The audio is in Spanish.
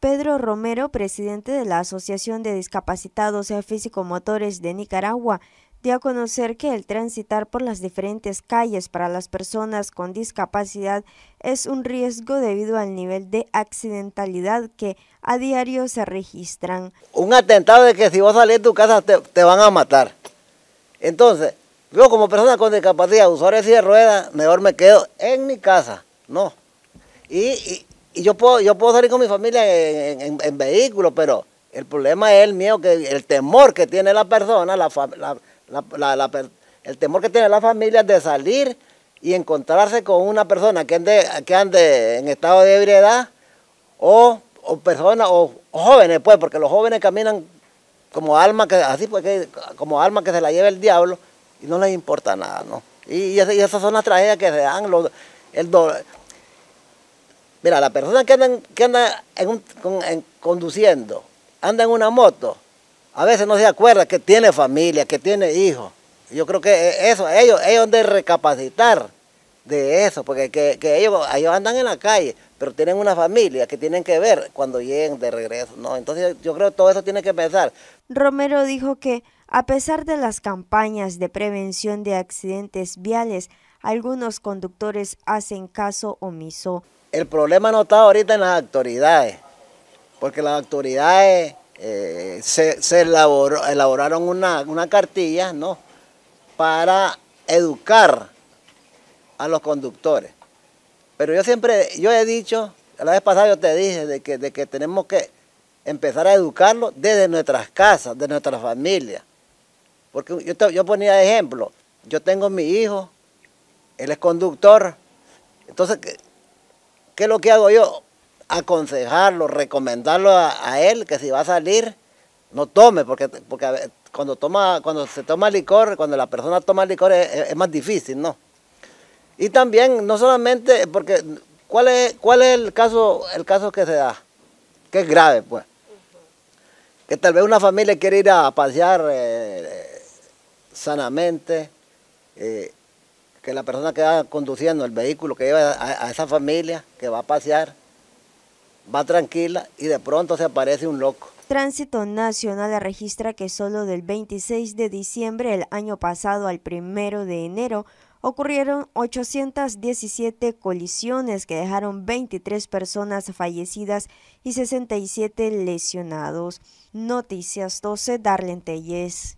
Pedro Romero, presidente de la Asociación de Discapacitados Físico-Motores de Nicaragua, dio a conocer que el transitar por las diferentes calles para las personas con discapacidad es un riesgo debido al nivel de accidentalidad que a diario se registran. Un atentado de que si vos salís de tu casa te, van a matar. Entonces, yo como persona con discapacidad, usuario de silla de ruedas, mejor me quedo en mi casa, no. y y yo puedo, yo puedo salir con mi familia en, vehículo, pero el problema es el miedo, que, el temor que tiene la persona, la, el temor que tiene la familia de salir y encontrarse con una persona que ande, que ande en estado de ebriedad o, personas o, jóvenes, pues, porque los jóvenes caminan como alma que así pues, como alma que se la lleva el diablo y no les importa nada, ¿no? Y, esas son las tragedias que se dan, los, el Mira, la persona que, anda, que anda conduciendo, anda en una moto, a veces no se acuerda que tiene familia, que tiene hijos. Yo creo que e, eso, ellos, ellos han de recapacitar de eso, porque ellos, ellos andan en la calle, pero tienen una familia que tienen que ver cuando lleguen de regreso, ¿no? Entonces yo creo que todo eso tiene que pensar. Romero dijo que a pesar de las campañas de prevención de accidentes viales, algunos conductores hacen caso omiso. El problema no está ahorita en las autoridades, porque las autoridades eh, se, elaboraron una, cartilla ¿no? para educar a los conductores. Pero yo siempre, yo he dicho, la vez pasada yo te dije de que, de que tenemos que empezar a educarlos desde nuestras casas, de nuestras familias. Porque yo, yo ponía ejemplo, yo tengo mi hijo él es conductor. Entonces, ¿qué, es lo que hago yo? Aconsejarlo, recomendarlo a, él que si va a salir, no tome, porque, porque cuando, toma, cuando se toma licor, cuando la persona toma licor es, más difícil, ¿no? Y también, no solamente, porque ¿cuál es, cuál es el, caso, el caso que se da? Que es grave, pues. Que tal vez una familia quiere ir a pasear eh, sanamente. Eh, que la persona que va conduciendo el vehículo, que lleva a, esa familia, que va a pasear, va tranquila y de pronto se aparece un loco. Tránsito Nacional registra que solo del 26 de diciembre del año pasado al 1 de enero ocurrieron 817 colisiones que dejaron 23 personas fallecidas y 67 lesionados. Noticias 12, Darlene Telles.